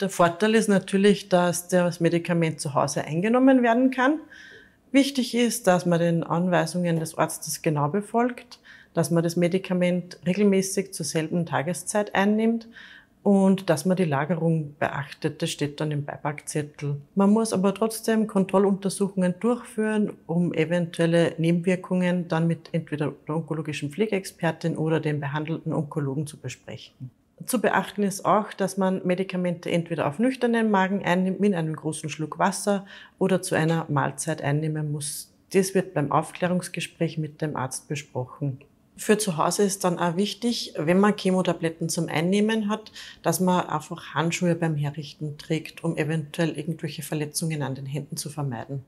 Der Vorteil ist natürlich, dass das Medikament zu Hause eingenommen werden kann. Wichtig ist, dass man den Anweisungen des Arztes genau befolgt, dass man das Medikament regelmäßig zur selben Tageszeit einnimmt und dass man die Lagerung beachtet. Das steht dann im Beipackzettel. Man muss aber trotzdem Kontrolluntersuchungen durchführen, um eventuelle Nebenwirkungen dann mit entweder der onkologischen Pflegeexpertin oder dem behandelten Onkologen zu besprechen zu beachten ist auch, dass man Medikamente entweder auf nüchternen Magen einnimmt, mit einem großen Schluck Wasser oder zu einer Mahlzeit einnehmen muss. Das wird beim Aufklärungsgespräch mit dem Arzt besprochen. Für zu Hause ist dann auch wichtig, wenn man Chemotabletten zum Einnehmen hat, dass man einfach Handschuhe beim Herrichten trägt, um eventuell irgendwelche Verletzungen an den Händen zu vermeiden.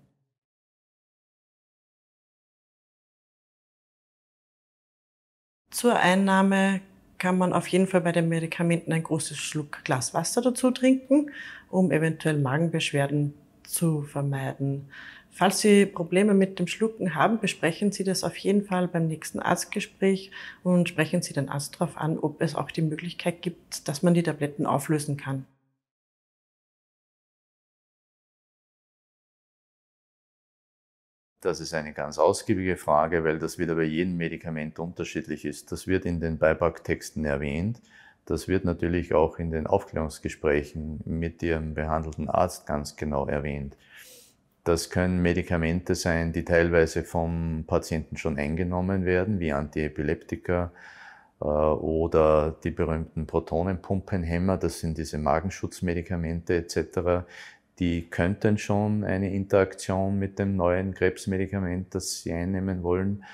Zur Einnahme kann man auf jeden Fall bei den Medikamenten ein großes Schluck Glas Wasser dazu trinken, um eventuell Magenbeschwerden zu vermeiden. Falls Sie Probleme mit dem Schlucken haben, besprechen Sie das auf jeden Fall beim nächsten Arztgespräch und sprechen Sie den Arzt darauf an, ob es auch die Möglichkeit gibt, dass man die Tabletten auflösen kann. Das ist eine ganz ausgiebige Frage, weil das wieder bei jedem Medikament unterschiedlich ist. Das wird in den Beipacktexten erwähnt. Das wird natürlich auch in den Aufklärungsgesprächen mit Ihrem behandelten Arzt ganz genau erwähnt. Das können Medikamente sein, die teilweise vom Patienten schon eingenommen werden, wie Antiepileptika äh, oder die berühmten Protonenpumpenhemmer, das sind diese Magenschutzmedikamente etc., die könnten schon eine Interaktion mit dem neuen Krebsmedikament, das sie einnehmen wollen,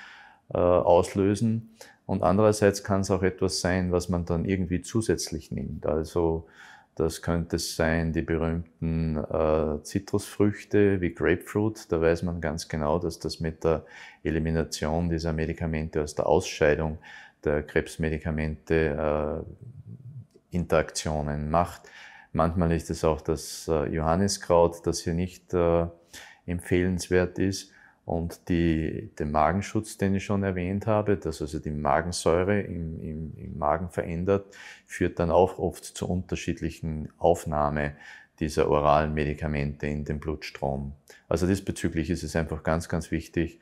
äh, auslösen. Und andererseits kann es auch etwas sein, was man dann irgendwie zusätzlich nimmt. Also das könnte sein die berühmten äh, Zitrusfrüchte wie Grapefruit. Da weiß man ganz genau, dass das mit der Elimination dieser Medikamente aus der Ausscheidung der Krebsmedikamente äh, Interaktionen macht. Manchmal ist es auch das äh, Johanniskraut, das hier nicht äh, empfehlenswert ist. Und die, den Magenschutz, den ich schon erwähnt habe, dass also die Magensäure im, im, im Magen verändert, führt dann auch oft zu unterschiedlichen Aufnahme dieser oralen Medikamente in den Blutstrom. Also diesbezüglich ist es einfach ganz, ganz wichtig,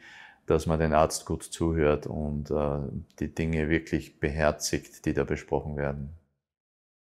dass man den Arzt gut zuhört und äh, die Dinge wirklich beherzigt, die da besprochen werden.